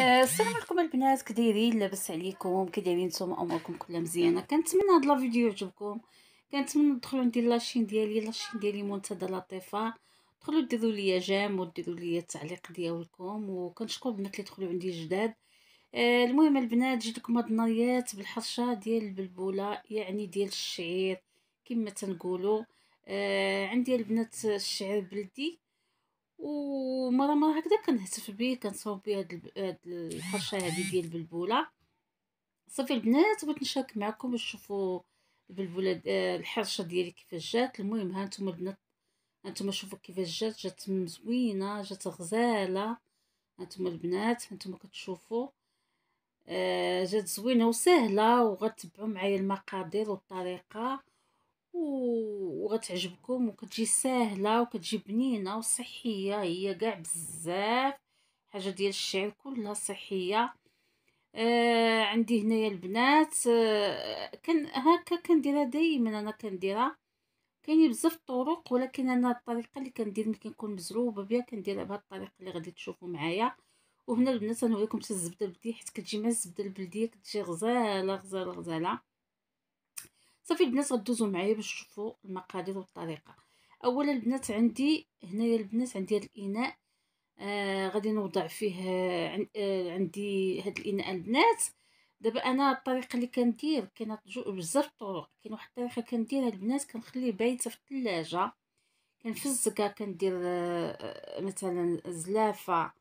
آه، السلام عليكم البنات كدايرين لاباس عليكم كدايرين نتوما اموركم كلها مزيانه كنتمنى هاد لا فيديو يعجبكم كنتمنى تدخلوا ندير لاشين ديالي لاشين ديالي منتدى لطيفه دخلوا ديروا ليا جيم وديروا ليا التعليق ديالكم وكنشكر البنات اللي دخلوا عندي جداد آه، المهم البنات جيت لكم هاد النايات بالحرشه ديال البلبوله يعني ديال الشعير كما تنقولوا آه، عندي البنات الشعير بلدي ومره مره هكذا كنهتف بيه كنصاوب بيه هاد هاد الحرشه هادي ديال البلبوله صافي البنات بغيت نشارك معكم باش تشوفوا البلبوله الحرشه ديالي كيفاش جات المهم ها نتوما البنات هانتوما شوفوا كيفاش جات جات مزوينه جات غزاله هانتوما البنات هانتوما كتشوفوا آه، جات زوينه وسهله وغتبعوا معايا المقادير والطريقه وغتعجبكم وكتجي ساهله وكتجي بنينه وصحيه هي كاع بزاف حاجه ديال الشعر كلها صحيه آه عندي هنايا البنات آه كان هكا كنديرها دائما انا كنديرها كاين بزاف الطرق ولكن انا الطريقه اللي كندير ملي كنكون مزروبه بها كنديرها بهذه الطريقه اللي غادي تشوفوا معايا وهنا البنات غنوريكم حتى الزبده البلديه حيت كتجي مع الزبده البلديه كتجي غزاله غزاله غزاله صافي البنات غدوزو معايا باش تشوفوا المقادير والطريقه اولا البنات عندي هنايا البنات عندي هذا الاناء آه غادي نوضع فيه آه،, آه عندي هاد الاناء البنات دابا انا الطريقه اللي كندير كاينه بزاف الطرق كاين واحد الطريقه كنديرها البنات كنخليه بايته في الثلاجه كنفزكها كندير آه مثلا زلافه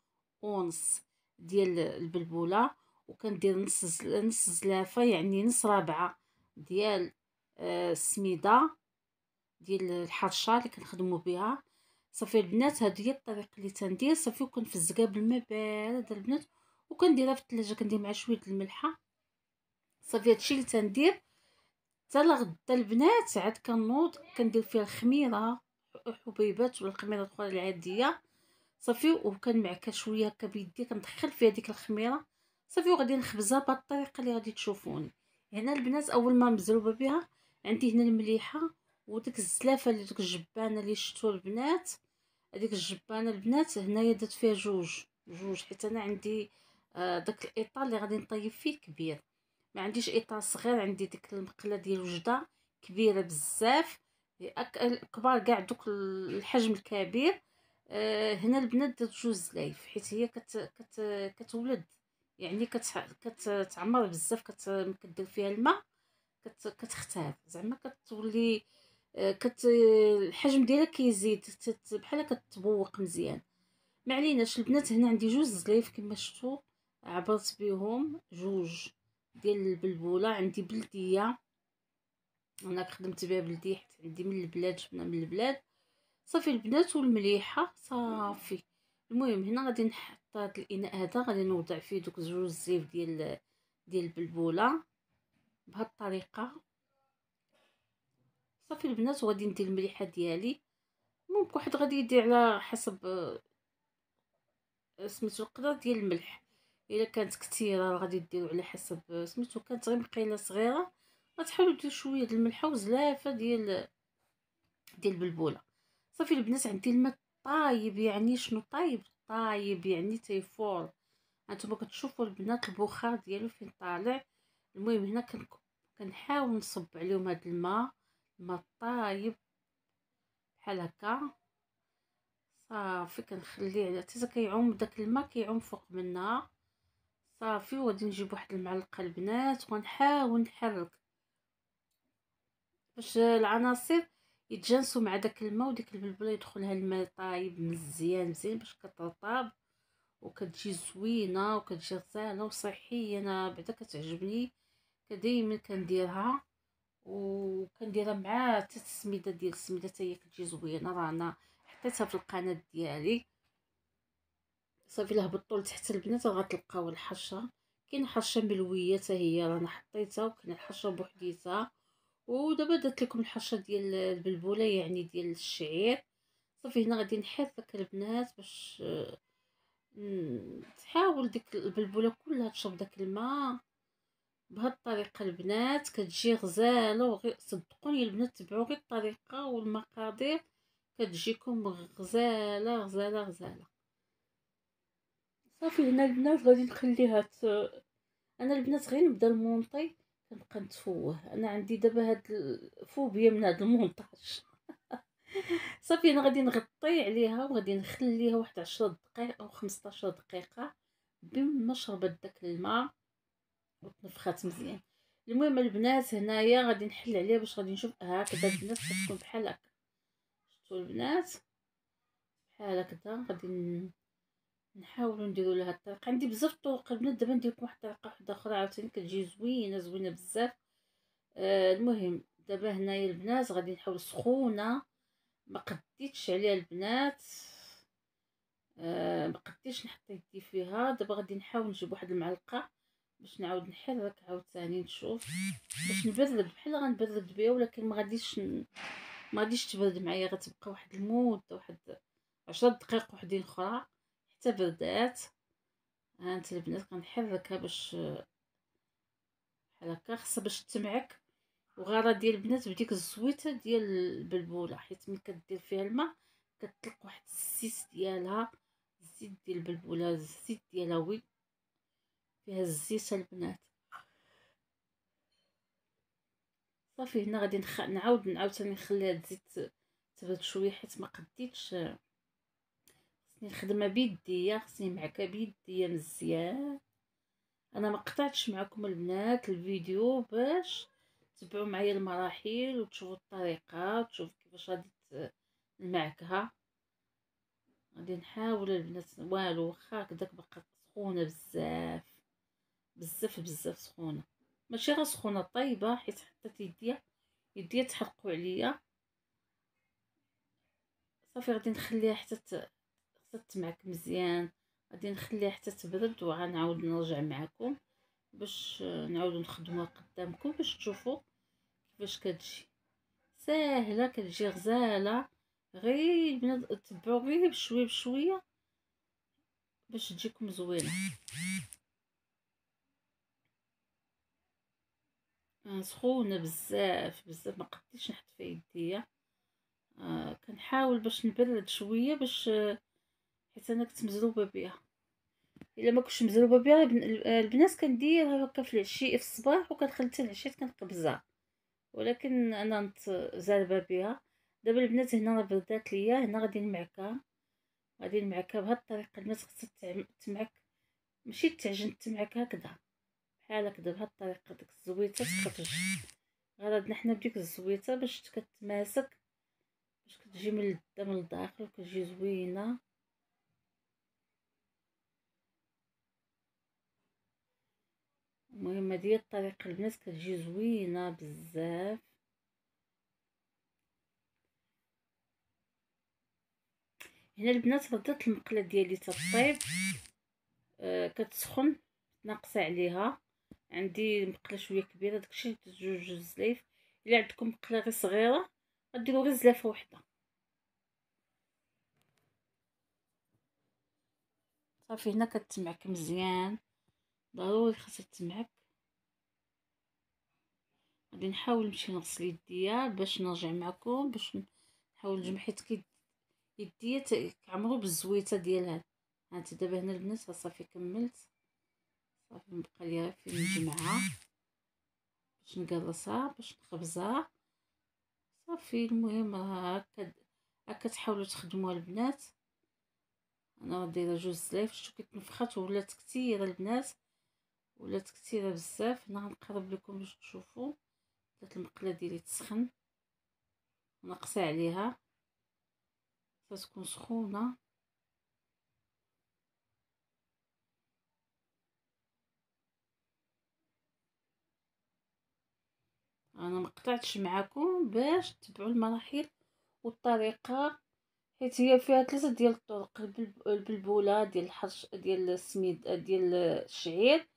ونص ديال البلبوله وكندير نص نص زلافه يعني نص رابعه ديال السميده آه، ديال الحرشه اللي كنخدمو بها صافي البنات هذه هي الطريقه اللي تندير صافي وكنفزقها بالما بارد البنات وكنديرها في الثلاجه كندير معها شويه الملحه صافي هادشي اللي تندير حتى لغدا البنات عاد كنوض كندير فيها الخميره حبيبات ولا الخميره الاخرى العاديه صافي وكنمعكها شويه هكا بيدي كندخل فيها ديك الخميره صافي وغادي نخبزها بهاد الطريقه اللي غادي تشوفوني هنا البنات اول ما مزروبه بها عندي هنا المليحه وديك الزلافه اللي ديك الجبانه اللي شفتو البنات هذيك الجبانه البنات هنايا درت فيها جوج جوج حيت انا عندي آه داك الايطال اللي غادي نطيب فيه كبير ما عنديش ايطال صغير عندي ديك المقله ديال وجده كبيره بزاف كبار كاع دوك الحجم الكبير آه هنا البنات درت جوج زلايف حيت هي كت كت كتولد يعني كتعمر بزاف كت كدير فيها الماء كت كتختاف زعما كتولي آه، كت الحجم ديالها كيزيد بحال كتبوق مزيان ما عليناش البنات هنا عندي جوج زليف كما شفتوا عبرت بهم جوج ديال البلبوله عندي بلديه انا خدمت بها بلديه حيت عندي من البلاد جبنا من البلاد صافي البنات والمليحه صافي المهم هنا غادي نحط هذا الاناء هذا غادي نوضع فيه دوك جوج زيف ديال ديال البلبوله بهاد الطريقه صافي البنات وغادي ندير المليحه ديالي ممكن واحد غادي يدير على حسب آه، سميتو القدر ديال الملح الا كانت كثيره غادي ديروا على حسب آه، سميتو كانت غير مقيله صغيره غتحاولوا ديروا شويه د الملحه وزلافه ديال ديال البلبوله صافي البنات عندي الماء طايب يعني شنو طايب طايب يعني تيفور هانتوما كتشوفوا البنات البخار ديالو فين طالع المهم هنا كنك... كنحاول نصب عليهم هاد الماء الماء طايب بحال هكا صافي كنخليه حتى كيعوم داك الماء كيعوم فوق منها صافي وغادي نجيب واحد المعلقه البنات وغنحاول نحرك باش العناصر يتجانسوا مع داك الماء وديك البلبله يدخلها الماء طايب مزيان مزيان باش كترطب وكتجي زوينه وكتجي غزاله وصحيه انا بعدا كتعجبني دائما كنديرها وكنديرها مع حتى السميده ديال السميده حتى هي كتجي زوينه راه انا حطيتها في القناه ديالي صافي الا لتحت البنات غتلقاو الحشه كاين حشه ملويه حتى هي رانا حطيتها وكاين الحشه بوحديتها ودابا درت لكم الحشه ديال البلبوله يعني ديال الشعير صافي هنا غادي نحيط داك البنات باش آه، تحاول ديك البلبوله كلها تشرب داك الماء بهاد الطريقه البنات كتجي غزاله وغير صدقوني البنات تبعوا غير الطريقه والمقادير كتجيكم غزاله غزاله غزاله صافي هنا البنات غادي نخليها ت... انا البنات غير نبدا المونطي كنبقى نتفوه انا عندي دابا هاد الفوبيا من هاد المونطاج صافي انا غادي نغطي عليها وغادي نخليها واحد 10 دقائق او 15 دقيقه بما شربت داك الماء نفخات مزيان المهم البنات هنايا غادي نحل عليها باش غادي نشوف هكذا البنات تكون بحال هكا شفتوا البنات بحال هكذا غادي نحاولوا نديروا لها الطريقه عندي بزاف الطرق البنات دابا ندير لكم واحد الطريقه واحده اخرى عاوتاني كتجي زوينه زوينه بزاف آه المهم دابا هنايا البنات غادي نحاول سخونه ما قديتش عليها البنات آه ما قديتش نحط يدي فيها دابا غادي نحاول نجيب واحد المعلقه باش نعاود نحرك عاوتاني نشوف باش نبرد بحال غنبرد بها ولكن ما غاديش ن... ما غاديش تبرد معايا غتبقى واحد المده واحد عشرة دقائق وحدين اخرى حتى بردات ها آه، انت البنات كنحركها باش بحال هكا خاصها باش تمعك وغاره ديال البنات بديك الزويته ديال البلبوله حيت ملي كدير فيها الماء كتطلق واحد السيس ديالها الزيت ديال البلبوله الزيت ديالها وي فيها البنات صافي هنا غادي نخ... نعاود نعاود نخلي هاد الزيت تبات شويه حيت ما قديتش خصني نخدمها بيديا خصني معكه بيديا مزيان انا ما قطعتش معكم البنات الفيديو باش تبعوا معايا المراحل وتشوفوا الطريقه وتشوفوا كيفاش غادي المعكه غادي نحاول البنات والو واخا هكداك بقات سخونه بزاف بزاف بزاف سخونه ماشي غير سخونه طايبه حيت حطيت يديا يديا تحرقوا عليا صافي غادي نخليها حتى حتى تمعك مزيان غادي نخليها حتى تبرد وغنعاود نرجع معكم باش نعاودو نخدموها قدامكم باش تشوفوا كيفاش كتجي ساهله كتجي غزاله غير تبعوا غير بشويه بشويه باش تجيكم زوينه آه، سخونه بزاف بزاف ما قدرتش نحط في يديا آه كنحاول باش نبرد شويه باش حيت انا كنت مزروبه بها الا ما كنتش مزروبه بها البنات كنديرها هكا في العشي في الصباح وكنخلي حتى العشيه كنقبزها ولكن انا نت زاربه بها دابا البنات هنا راه بردات ليا هنا غادي نمعكها غادي نمعكها بهاد الطريقه البنات خصها تمعك ماشي تعجن تمعك هكذا على هكدا بهاد الطريقه ديك الزويته تخرج غرضنا حنا بديك الزويته باش كتماسك باش كتجي من الدا من الداخل وكتجي زوينه المهم هادي الطريقه البنات كتجي زوينه بزاف هنا البنات بدات المقله ديالي تطيب آه كتسخن ناقصه عليها عندي مقله شويه كبيره داكشي جوج زلايف الا عندكم مقله غير صغيره غديروا غير زلافه وحده صافي هنا كتسمعك مزيان ضروري خاصها تسمعك غادي نحاول نمشي نغسل يديا باش نرجع معكم باش نحاول نجمع حيت كي يديا كعمرو بالزويته ديالها هانت دابا هنا البنات صافي كملت صافي نبقى لي غير فين نجمعها باش نقلصها باش نخبزها صافي المهم هكا هكا تحاولوا تخدموها البنات انا دايره جوج سلايف شتو كتنفخات ولات كثيره البنات ولات كثيره بزاف انا غنقرب لكم باش تشوفوا بدات المقله ديالي تسخن ونقصي عليها تكون سخونه انا مقطعتش معكم باش تتبعوا المراحل والطريقه حيت هي فيها ثلاثه ديال الطرق البلبوله ديال الحرش ديال السميد ديال الشعير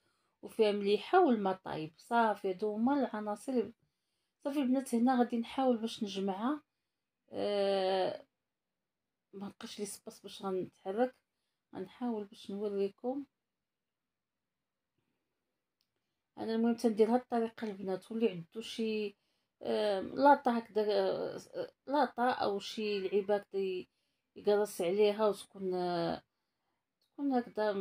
وفيها مليحه والمطايب صافي هادو هما العناصر صافي البنات هنا غادي نحاول باش نجمعها أه ما بقاش لي سباس باش غنتحرك غنحاول باش نوريكم انا المهم تندير هاد الطريقه البنات واللي عندو شي آه لاطا هكذا آه لاطا او شي لعيبه هكذا يقرص عليها وتكون آه، تكون هكذا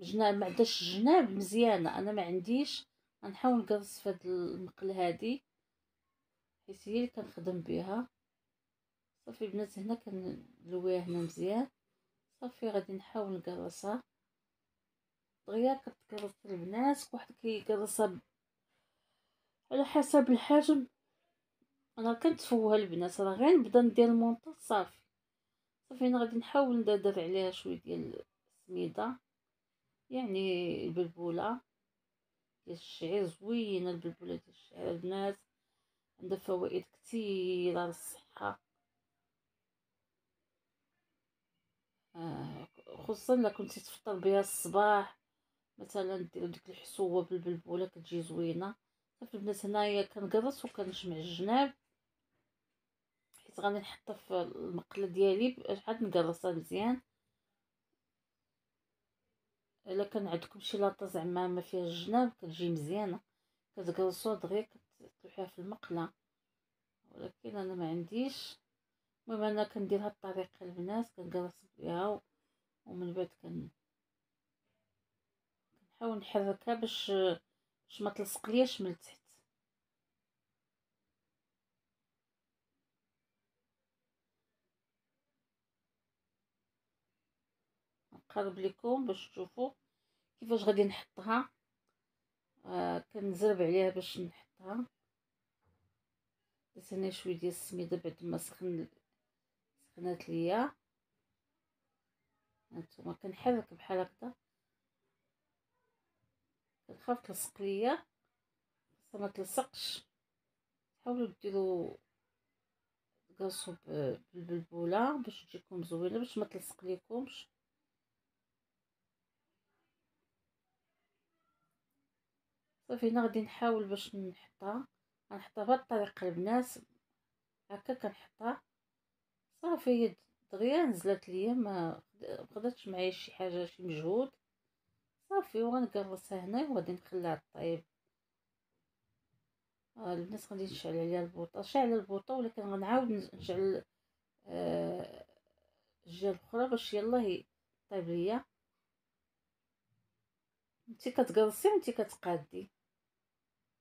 جناب ما عندهاش جناب مزيانه انا ما عنديش غنحاول نقرص في هاد المقل هادي حيت هي اللي كنخدم بها صافي البنات هنا كنلويها هنا مزيان صافي غادي نحاول نقرصها طريقه كتكرص البنات واحد كيكرصها على حسب الحجم انا كنتفوه البنات راه غير نبدا ندير المونطاج صافي صافي انا غادي نحاول ندردر عليها شويه ديال السميده يعني البلبوله ديال الشعير زوينه البلبوله ديال الشعير البنات عندها فوائد كثيره للصحه آه خصوصا الا كنتي تفطر بها الصباح مثلا ديرو ديك الحصوه بالبلبوله كتجي زوينه صافي البنات هنايا كنقرص وكنجمع الجناب حيت غادي نحطها في المقله ديالي عاد نقرصها مزيان الا كان عندكم شي لاطه زعما ما فيها الجناب كتجي مزيانه كتقرصوا دغيا كتطيحوها في المقله ولكن انا ما عنديش المهم انا كندير هاد الطريقه البنات كنقرص بها ومن بعد كن نحاول نحركها باش باش ما تلصق ليش من تحت نقرب لكم باش تشوفوا كيفاش غادي نحطها آه كنزرب عليها باش نحطها درت هنا شويه ديال السميده بعد ما سخن سخنات ليا هانتوما كنحرك بحال هكذا وتخاف تلصق ليا خاصها ما تلصقش حاولوا ديروا قصوا بالبلبوله باش تجيكم زوينه باش ما تلصق ليكمش صافي هنا غادي نحاول باش نحطها غنحطها بهاد الطريقه البنات هكا كنحطها صافي هي دغيا نزلت ليا ما خداتش معايا شي حاجه شي مجهود صافي وغنكرصها هنا وغادي نخليها طيب آه البنات غادي نشعل عليها البوطه شاعله البوطه ولكن غنعاود نشعل آه الجهه الاخرى باش يلاه طيب ليا انت كتقرصي وانت كتقادي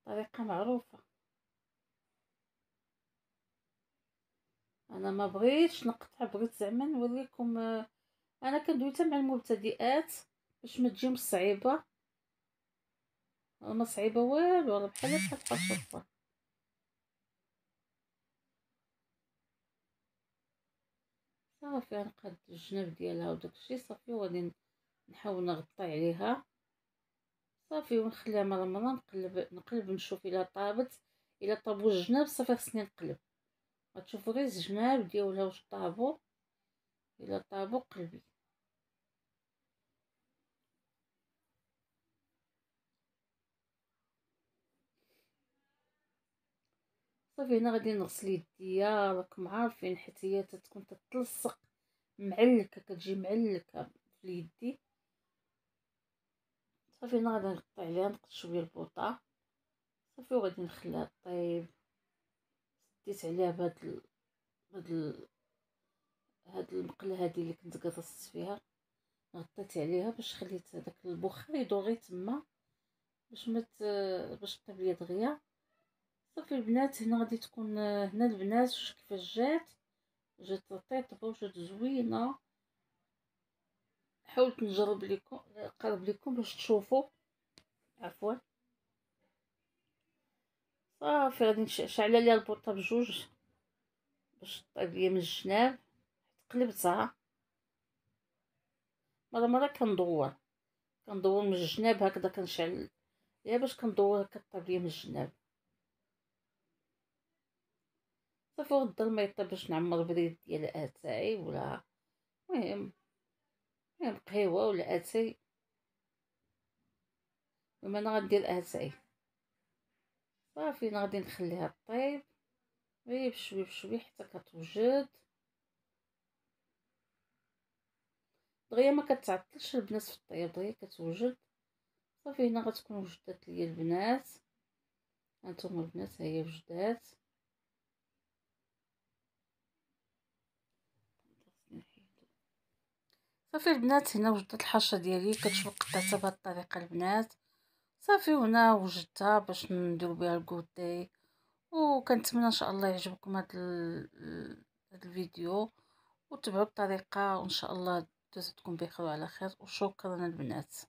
طريقه معروفه انا ما بغيتش نقطع بغيت زعما نوريكم آه انا كندوي مع المبتدئات باش ما تجيهمش صعيبه ما صعيبه والو راه بحال بحال بحال صافي غنقاد الجناب ديالها وداكشي صافي وغادي نحاول نغطي عليها صافي ونخليها مره مره نقلب نقلب نشوف الا طابت الا طابو الجناب صافي خصني نقلب غتشوفوا غير الجناب ديالها واش طابو الا طابو قلبي صافي هنا غادي نغسل يديا راكم عارفين حيت هي تتكون تتلصق معلكه كتجي معلكه في اليدي صافي هنا غادي نقطع عليها نقص شويه البوطه صافي وغادي نخليها طيب سديت عليها بهاد بهاد هاد المقله هادي اللي كنت قصصت فيها غطيت عليها باش خليت هذاك البخار يدور غير تما باش مت باش ليا دغيا صافي البنات هنا غادي تكون هنا البنات شوف كيفاش جات جات رطيطبه وجات زوينه حاولت نجرب لكم نقرب لكم باش تشوفوا عفوا صافي غادي نشعل عليها البوطه بجوج باش طيب ليا من الجناب قلبتها مره مره كندور كندور من الجناب هكذا كنشعل ليها باش كندور هكا طيب ليا من الجناب صافي غدر ما يطيب باش نعمر بريد ديال اتاي ولا المهم المهم قهوه ولا اتاي المهم انا غندير اتاي صافي انا غادي نخليها طيب غير بشوي بشوي حتى كتوجد دغيا ما كتعطلش البنات في الطياب دغيا كتوجد صافي هنا غتكون وجدات ليا البنات هانتوما البنات هي وجدات صافي البنات هنا وجدت الحشه ديالي كتشوف قطعتها بهذه الطريقه البنات صافي هنا وجدتها باش نديرو بها الكوتي وكنتمنى ان شاء الله يعجبكم هذا هذا الفيديو وتبعوا الطريقه وان شاء الله تزيدكم بخير وعلى خير وشكرا البنات